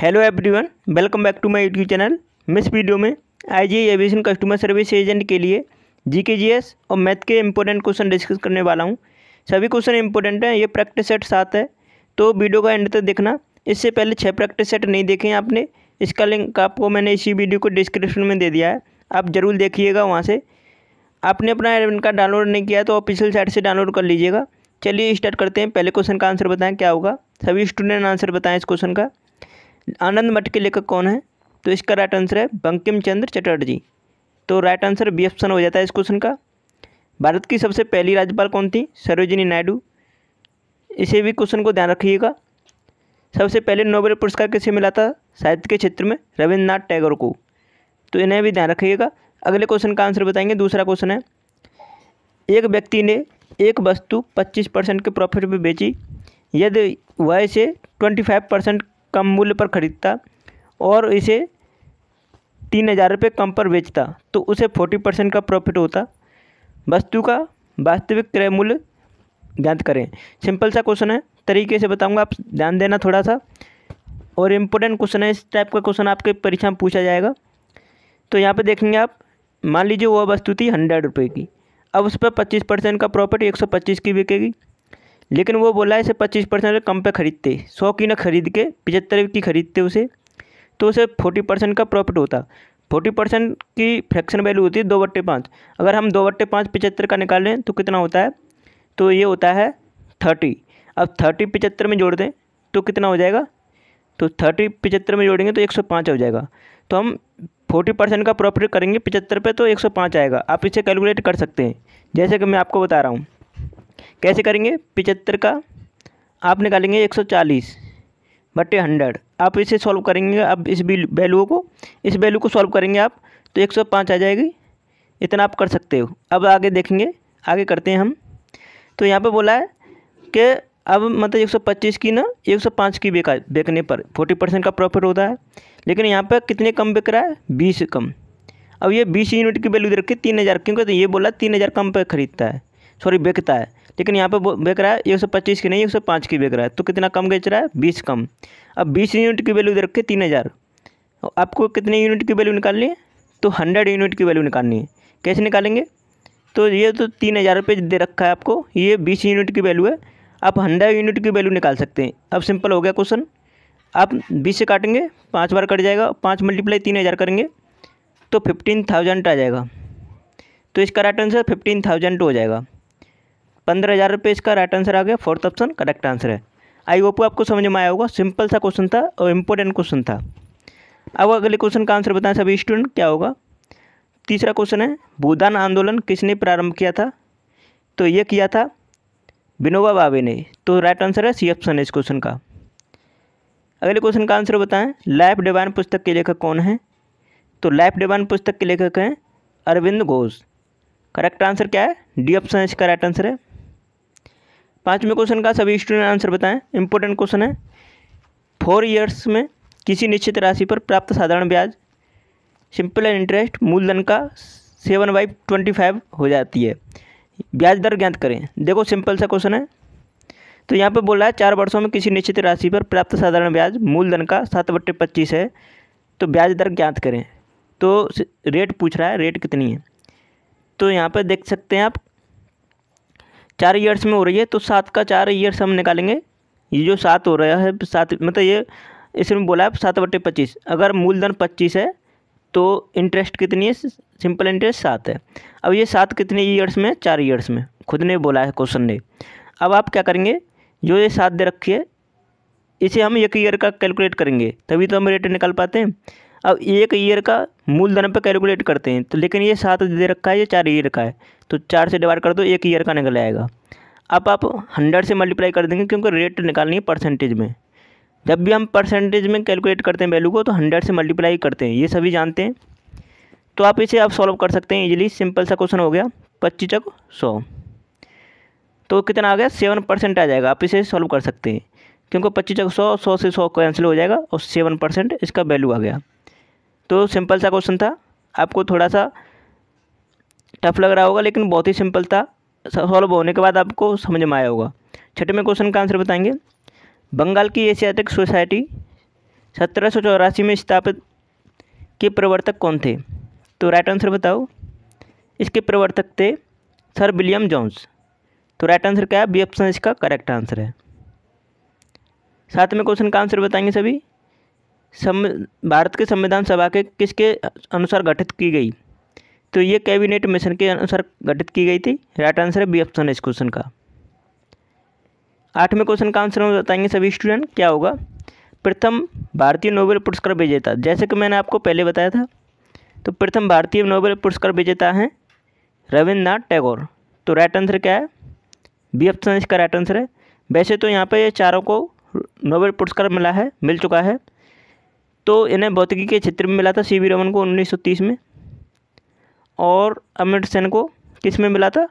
hello everyone welcome back to my YouTube channel इस वीडियो में I G aviation customer service agent के लिए जीकेजीएस और मैथ के इम्पोर्टेंट क्वेश्चन डिस्कस करने वाला हूं सभी क्वेश्चन इंपॉर्टेंट हैं ये प्रैक्टिस सेट सात है तो वीडियो का एंड तक देखना इससे पहले छः प्रैक्टिस सेट नहीं देखे आपने इसका लिंक आपको मैंने इसी वीडियो को डिस्क्रिप्शन में दे दिया है आप ज़रूर देखिएगा वहाँ से आपने अपना एडमिन कार्ड डाउनलोड नहीं किया तो ऑफिशियल साइट से डाउनलोड कर लीजिएगा चलिए स्टार्ट करते हैं पहले क्वेश्चन का आंसर बताएं क्या होगा सभी स्टूडेंट आंसर बताएं इस क्वेश्चन का आनंद मठ के लेखक कौन है तो इसका राइट आंसर है बंकिम चंद्र चटर्जी तो राइट आंसर बी ऑप्शन हो जाता है इस क्वेश्चन का भारत की सबसे पहली राज्यपाल कौन थी सरोजिनी नायडू इसे भी क्वेश्चन को ध्यान रखिएगा सबसे पहले नोबेल पुरस्कार किसे मिला था साहित्य के क्षेत्र में रविन्द्रनाथ टैगोर को तो इन्हें भी ध्यान रखिएगा अगले क्वेश्चन का आंसर बताएंगे दूसरा क्वेश्चन है एक व्यक्ति ने एक वस्तु 25 परसेंट के प्रॉफिट में बेची यदि वह इसे 25 परसेंट कम मूल्य पर ख़रीदता और इसे तीन हज़ार रुपये कम पर बेचता तो उसे फोर्टी परसेंट का प्रॉफिट होता वस्तु का वास्तविक क्रय मूल्य ज्ञात करें सिंपल सा क्वेश्चन है तरीके से बताऊंगा आप ध्यान देना थोड़ा सा और इम्पोर्टेंट क्वेश्चन है इस टाइप का क्वेश्चन आपके परीक्षा में पूछा जाएगा तो यहाँ पर देखेंगे आप मान लीजिए वह वस्तु थी हंड्रेड रुपये की अब उस पर पच्चीस परसेंट का प्रॉफिट एक सौ पच्चीस की बिकेगी लेकिन वो बोला है इसे पच्चीस परसेंट कम पे खरीदते सौ की ना खरीद के पिचहत्तर की खरीदते उसे तो उसे फोर्टी परसेंट का प्रॉफिट होता फोर्टी परसेंट की फ्रैक्शन वैल्यू होती है दो बट्टे पाँच अगर हम दो बट्टे पाँच पिचहत्तर का निकालें तो कितना होता है तो ये होता है थर्टी अब थर्टी पिचहत्तर में जोड़ दें तो कितना हो जाएगा तो थर्टी पिचहत्तर में जोड़ेंगे तो एक सौ पाँच हो जाएगा तो हम फोर्टी परसेंट का प्रॉफिट करेंगे पिचहत्तर पे तो एक सौ पाँच आएगा आप इसे कैलकुलेट कर सकते हैं जैसे कि मैं आपको बता रहा हूँ कैसे करेंगे पिचहत्तर का आप निकालेंगे एक सौ चालीस बटे हंड्रेड आप इसे सॉल्व करेंगे अब इस वैल्यू को इस वैल्यू को सॉल्व करेंगे आप तो एक सौ पाँच आ जाएगी इतना आप कर सकते हो अब आगे देखेंगे आगे करते हैं हम तो यहाँ पे बोला है कि अब मतलब एक सौ पच्चीस की ना एक सौ पाँच की बेका बेचने पर फोर्टी परसेंट का प्रॉफिट होता है लेकिन यहाँ पर कितने कम बिक रहा है बीस कम अब ये बीस यूनिट की वैल्यू दे रखी तीन हज़ार क्योंकि तो ये बोला तीन हज़ार कम पर खरीदता है सॉरी बेकता है लेकिन यहाँ पर बेच रहा है एक सौ पच्चीस की नहीं एक सौ पाँच की बेच रहा है तो कितना कम बेच रहा है बीस कम अब बीस यूनिट की वैल्यू दे रखे तीन हज़ार आपको कितने यूनिट की वैल्यू निकालनी है तो हंड्रेड यूनिट की वैल्यू निकालनी है कैसे निकालेंगे तो ये तो तीन हज़ार रुपये दे रखा है आपको ये बीस यूनिट की वैल्यू है आप हंड्रेड यूनिट की वैल्यू निकाल सकते हैं अब सिंपल हो गया क्वेश्चन आप बीस से काटेंगे पाँच बार कट जाएगा पाँच मल्टीप्लाई तीन हज़ार करेंगे तो फिफ्टीन थाउजेंड आ जाएगा तो इसका राइट आंसर फिफ्टीन थाउजेंड हो जाएगा पंद्रह हज़ार रुपये इसका राइट आंसर आ गया फोर्थ ऑप्शन करेक्ट आंसर है आई होप आपको समझ में आया होगा सिंपल सा क्वेश्चन था और इम्पोर्टेंट क्वेश्चन था अब अगले क्वेश्चन का आंसर बताएं सभी स्टूडेंट क्या होगा तीसरा क्वेश्चन है भूदान आंदोलन किसने प्रारंभ किया था तो ये किया था विनोबा भावे ने तो राइट आंसर है सी ऑप्शन है इस क्वेश्चन का अगले क्वेश्चन का आंसर बताएं लाइफ डिवाइन पुस्तक के लेखक कौन हैं तो लाइफ डिवाइन पुस्तक के लेखक हैं अरविंद घोष करेक्ट आंसर क्या है डी ऑप्शन इसका राइट आंसर है पाँचवें क्वेश्चन का सभी स्टूडेंट आंसर बताएं इंपॉर्टेंट क्वेश्चन है फोर ईयर्स में किसी निश्चित राशि पर प्राप्त साधारण ब्याज सिंपल एंड इंटरेस्ट मूलधन का सेवन बाई ट्वेंटी फाइव हो जाती है ब्याज दर ज्ञात करें देखो सिंपल सा क्वेश्चन है तो यहाँ पे बोल रहा है चार वर्षों में किसी निश्चित राशि पर प्राप्त साधारण ब्याज मूलधन का सात बट्टे पच्चीस है तो ब्याज दर ज्ञात करें तो रेट पूछ रहा है रेट कितनी है तो यहाँ पर देख सकते हैं आप चार ईयर्स में हो रही है तो सात का चार ईयर्स हम निकालेंगे ये जो सात हो रहा है सात मतलब ये इसमें बोला है सात बटे पच्चीस अगर मूलधन पच्चीस है तो इंटरेस्ट कितनी है सिंपल इंटरेस्ट सात है अब ये सात कितने ईयर्स में चार ईयर्स में खुद ने बोला है क्वेश्चन ने अब आप क्या करेंगे जो ये सात दे रखी है इसे हम एक ईयर का कैलकुलेट करेंगे तभी तो हम रेट निकाल पाते हैं अब एक ईयर का मूलधन पर कैलकुलेट करते हैं तो लेकिन ये सात दे रखा है ये चार ईयर का है तो चार से डिवाइड कर दो एक ईयर का निकल आएगा अब आप हंड्रेड से मल्टीप्लाई कर देंगे क्योंकि रेट निकालनी है परसेंटेज में जब भी हम परसेंटेज में कैलकुलेट करते हैं वैल्यू को तो हंड्रेड से मल्टीप्लाई करते हैं ये सभी जानते हैं तो आप इसे आप सॉल्व कर सकते हैं इजीली सिंपल सा क्वेश्चन हो गया पच्चीस चक सौ तो कितना आ गया सेवन परसेंट आ जाएगा आप इसे सॉल्व कर सकते हैं क्योंकि पच्चीस चक सौ सौ से सौ कैंसिल हो जाएगा और सेवन परसेंट इसका वैल्यू आ गया तो सिंपल सा क्वेश्चन था आपको थोड़ा सा टफ लग रहा होगा लेकिन बहुत ही सिंपल था सॉल्व होने के बाद आपको समझ में आया होगा छठे में क्वेश्चन का आंसर बताएंगे बंगाल की एशियाटिक सोसाइटी सत्रह सौ चौरासी में स्थापित के प्रवर्तक कौन थे तो राइट आंसर बताओ इसके प्रवर्तक थे सर विलियम जॉन्स तो राइट आंसर क्या है बी ऑप्शन इसका करेक्ट आंसर है साथ में क्वेश्चन का आंसर बताएंगे सभी सम भारत के संविधान सभा के किसके अनुसार गठित की गई तो ये कैबिनेट मिशन के अनुसार गठित की गई थी राइट आंसर है बी ऑप्शन इस क्वेश्चन का आठवें क्वेश्चन का आंसर हम बताएंगे सभी स्टूडेंट क्या होगा प्रथम भारतीय नोबेल पुरस्कार विजेता जैसे कि मैंने आपको पहले बताया था तो प्रथम भारतीय नोबेल पुरस्कार विजेता हैं रविन्द्रनाथ टैगोर तो राइट आंसर क्या है बी ऑप्शन इसका राइट आंसर है वैसे तो यहाँ ये चारों को नोबेल पुरस्कार मिला है मिल चुका है तो इन्हें भौतिकी के क्षेत्र में मिला था सी वी रमन को 1930 में और अमृत सेन को किस में मिला था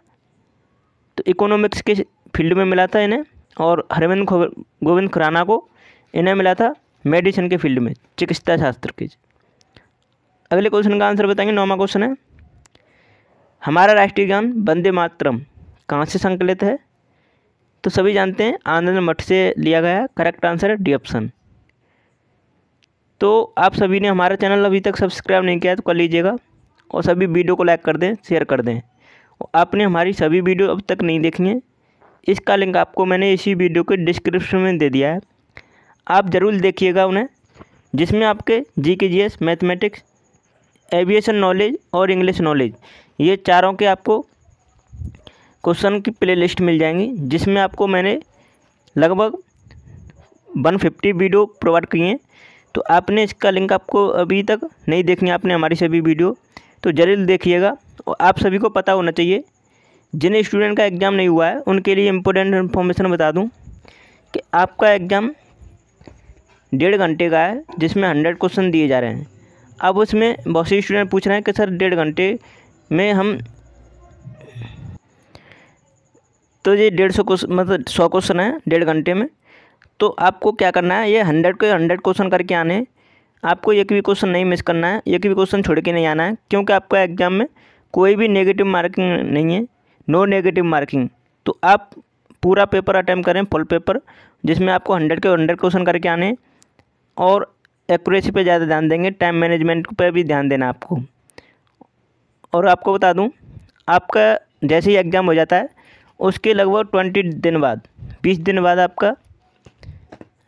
तो इकोनॉमिक्स के फील्ड में मिला था इन्हें और हरविंद गोविंद खुराना को इन्हें मिला था मेडिसिन के फील्ड में चिकित्सा शास्त्र के अगले क्वेश्चन का आंसर बताएंगे नौवा क्वेश्चन है हमारा राष्ट्रीय गान वंदे मातरम कहाँ से संकलित है तो सभी जानते हैं आनंद मठ से लिया गया करेक्ट आंसर है डी ऑप्शन तो आप सभी ने हमारा चैनल अभी तक सब्सक्राइब नहीं किया है तो कर लीजिएगा और सभी वीडियो को लाइक कर दें शेयर कर दें आपने हमारी सभी वीडियो अब तक नहीं देखी है इसका लिंक आपको मैंने इसी वीडियो के डिस्क्रिप्शन में दे दिया है आप ज़रूर देखिएगा उन्हें जिसमें आपके G K G S mathematics aviation knowledge और इंग्लिश नॉलेज ये चारों के आपको क्वेश्चन की प्ले लिस्ट मिल जाएंगी जिसमें आपको मैंने लगभग 150 वीडियो प्रोवाइड किए हैं तो आपने इसका लिंक आपको अभी तक नहीं देखनी आपने हमारी सभी वीडियो तो ज़रूर देखिएगा और आप सभी को पता होना चाहिए जिन स्टूडेंट का एग्ज़ाम नहीं हुआ है उनके लिए इम्पोर्टेंट इन्फॉर्मेशन बता दूँ कि आपका एग्ज़ाम डेढ़ घंटे का है जिसमें हंड्रेड क्वेश्चन दिए जा रहे हैं अब उसमें बहुत से स्टूडेंट पूछ रहे हैं कि सर डेढ़ घंटे में हम तो ये डेढ़ सौ क्वेश्चन मतलब सौ क्वेश्चन हैं डेढ़ घंटे में तो आपको क्या करना है ये हंड्रेड के हंड्रेड क्वेश्चन करके आने हैं आपको एक भी क्वेश्चन नहीं मिस करना है एक भी क्वेश्चन छोड़ के नहीं आना है क्योंकि आपका एग्ज़ाम में कोई भी नेगेटिव मार्किंग नहीं है नो नेगेटिव मार्किंग तो आप पूरा पेपर अटैम्प करें फुल पेपर जिसमें आपको हंड्रेड के हंड्रेड क्वेश्चन करके आने और एक्यूरेसी पे ज़्यादा ध्यान देंगे टाइम मैनेजमेंट पे भी ध्यान देना आपको और आपको बता दूं आपका जैसे ही एग्ज़ाम हो जाता है उसके लगभग ट्वेंटी दिन बाद बीस दिन बाद आपका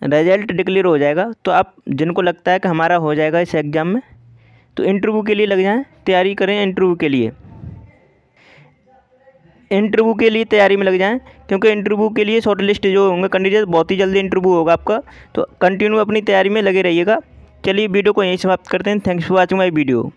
रिज़ल्ट डिक्लेयर हो जाएगा तो आप जिनको लगता है कि हमारा हो जाएगा इस एग्ज़ाम में तो इंटरव्यू के लिए लग जाएं तैयारी करें इंटरव्यू के लिए इंटरव्यू के लिए तैयारी में लग जाएं क्योंकि इंटरव्यू के लिए शॉर्ट लिस्ट जो होंगे कैंडिडेट बहुत ही जल्दी इंटरव्यू होगा आपका तो कंटिन्यू अपनी तैयारी में लगे रहिएगा चलिए वीडियो को यहीं समाप्त करते हैं thanks for watching my video